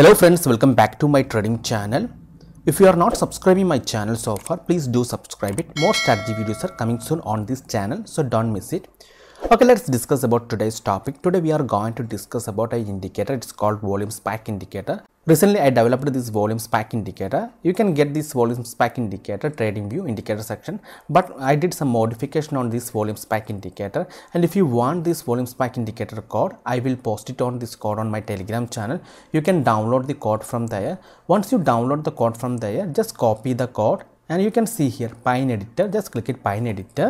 Hello friends, welcome back to my trading channel. If you are not subscribing my channel so far, please do subscribe it. More strategy videos are coming soon on this channel, so don't miss it. Okay, let's discuss about today's topic. Today we are going to discuss about a indicator. It's called volume spike indicator. Recently, I developed this volume spike indicator. You can get this volume spike indicator trading view indicator section, but I did some modification on this volume spike indicator. And if you want this volume spike indicator code, I will post it on this code on my telegram channel. You can download the code from there. Once you download the code from there, just copy the code and you can see here Pine editor, just click it Pine editor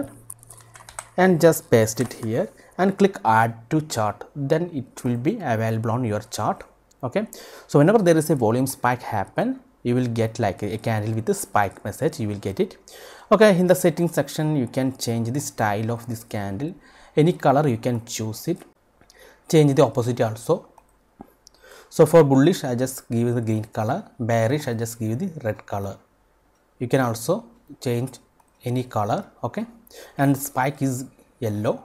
and just paste it here and click add to chart. Then it will be available on your chart okay so whenever there is a volume spike happen you will get like a, candle with a spike message you will get it okay in the setting section you can change the style of this candle any color you can choose it change the opposite also so for bullish i just give the green color bearish i just give the red color you can also change any color okay and spike is yellow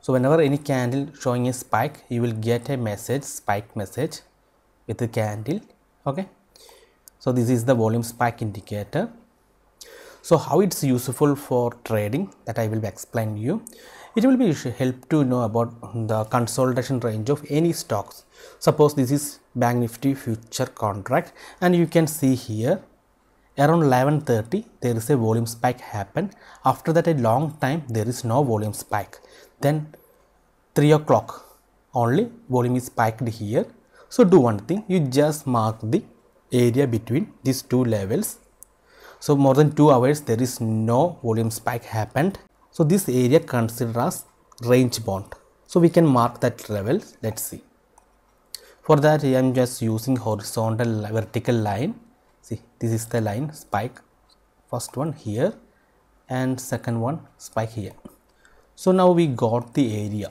so whenever any candle showing a spike you will get a message spike message with a candle okay so this is the volume spike indicator so how it's useful for trading that I will explain you it will be help to know about the consolidation range of any stocks suppose this is bank nifty future contract and you can see here around 11.30 there is a volume spike happen after that a long time there is no volume spike then 3 o'clock only volume is spiked here so do one thing, you just mark the area between these two levels. So more than 2 hours there is no volume spike happened. So this area considered as range bound. So we can mark that level, let's see. For that I am just using horizontal vertical line. See this is the line spike, first one here and second one spike here. So now we got the area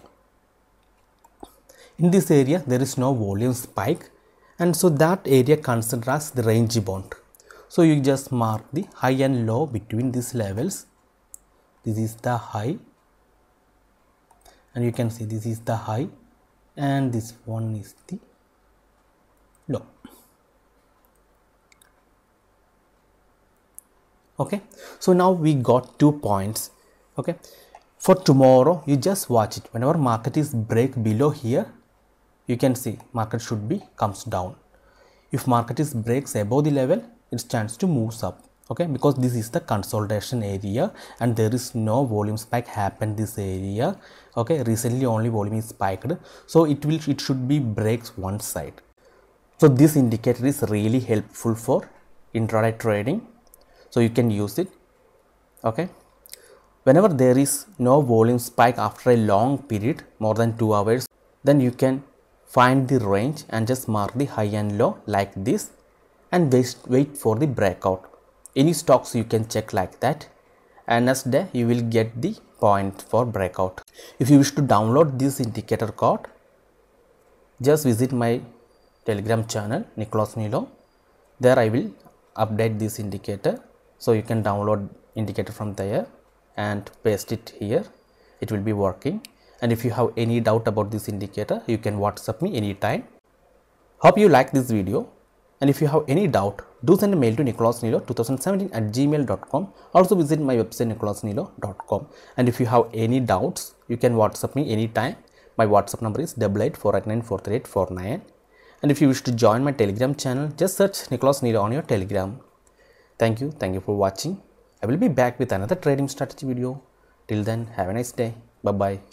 in this area there is no volume spike and so that area concentrates the range bound. So you just mark the high and low between these levels. This is the high and you can see this is the high and this one is the low. Okay, so now we got two points. Okay, for tomorrow you just watch it whenever market is break below here you can see market should be comes down. If market is breaks above the level, it stands to moves up okay because this is the consolidation area and there is no volume spike happened this area okay recently only volume is spiked so it will it should be breaks one side so this indicator is really helpful for intraday trading so you can use it okay whenever there is no volume spike after a long period more than two hours then you can find the range and just mark the high and low like this and wait, wait for the breakout. Any stocks you can check like that and next day you will get the point for breakout. If you wish to download this indicator code, just visit my telegram channel Nicholas Milo. There I will update this indicator so you can download indicator from there and paste it here. It will be working and if you have any doubt about this indicator you can whatsapp me anytime. Hope you like this video and if you have any doubt do send a mail to nicholasnilo2017 at gmail.com also visit my website nicholasnilo.com and if you have any doubts you can whatsapp me anytime my whatsapp number is 8848943849 and if you wish to join my telegram channel just search Nicholas Nilo on your telegram. Thank you. Thank you for watching. I will be back with another trading strategy video. Till then, have a nice day. Bye-bye.